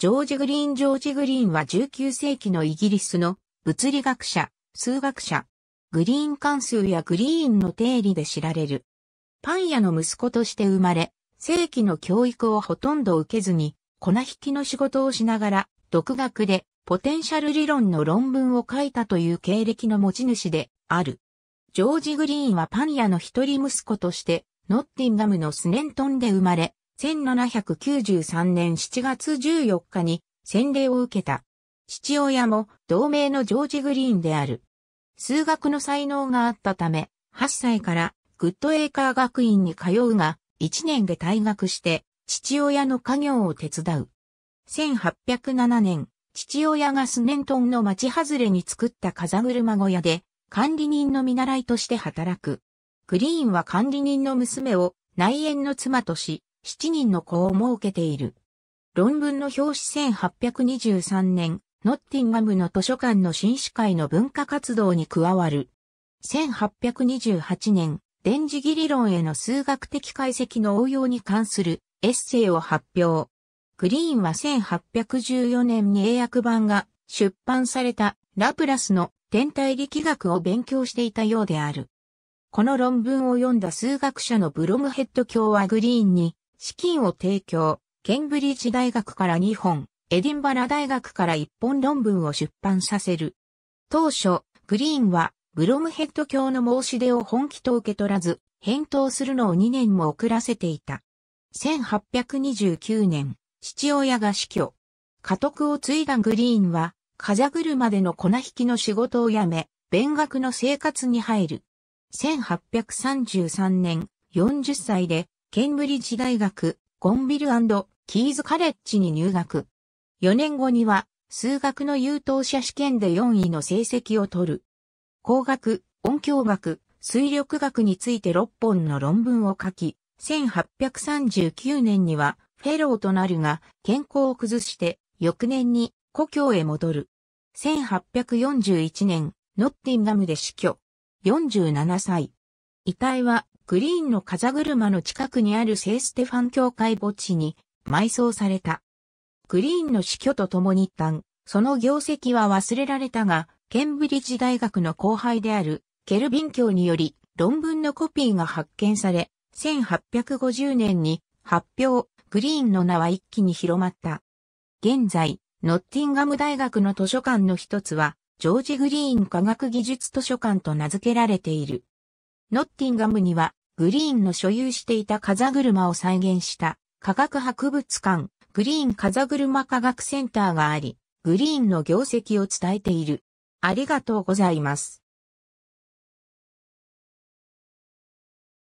ジョージ・グリーン・ジョージ・グリーンは19世紀のイギリスの物理学者、数学者、グリーン関数やグリーンの定理で知られる。パン屋の息子として生まれ、世紀の教育をほとんど受けずに、粉引きの仕事をしながら、独学でポテンシャル理論の論文を書いたという経歴の持ち主である。ジョージ・グリーンはパン屋の一人息子として、ノッティンガムのスネントンで生まれ、1793年7月14日に洗礼を受けた。父親も同盟のジョージ・グリーンである。数学の才能があったため、8歳からグッドエーカー学院に通うが、1年で退学して父親の家業を手伝う。1807年、父親がスネントンの町外れに作った風車小屋で管理人の見習いとして働く。グリーンは管理人の娘を内縁の妻とし、7人の子を設けている。論文の表紙1823年、ノッティンガムの図書館の新司会の文化活動に加わる。1828年、電磁儀理論への数学的解析の応用に関するエッセイを発表。グリーンは1814年に英訳版が出版されたラプラスの天体力学を勉強していたようである。この論文を読んだ数学者のブロムヘッド教はグリーンに資金を提供、ケンブリッジ大学から2本、エディンバラ大学から1本論文を出版させる。当初、グリーンは、ブロムヘッド教の申し出を本気と受け取らず、返答するのを2年も遅らせていた。1829年、父親が死去。家督を継いだグリーンは、風車での粉引きの仕事を辞め、勉学の生活に入る。1833年、40歳でケンブリッジ大学、ゴンビルキーズカレッジに入学。4年後には、数学の優等者試験で4位の成績を取る。工学、音響学、水力学について6本の論文を書き、1839年にはフェローとなるが、健康を崩して、翌年に故郷へ戻る。1841年、ノッティンガムで死去。47歳。遺体はグリーンの風車の近くにある聖ステファン教会墓地に埋葬された。グリーンの死去とともに一旦、その業績は忘れられたが、ケンブリッジ大学の後輩であるケルビン教により論文のコピーが発見され、1850年に発表、グリーンの名は一気に広まった。現在、ノッティンガム大学の図書館の一つは、ジョージ・グリーン科学技術図書館と名付けられている。ノッティンガムには、グリーンの所有していた風車を再現した科学博物館、グリーン風車科学センターがあり、グリーンの業績を伝えている。ありがとうございます。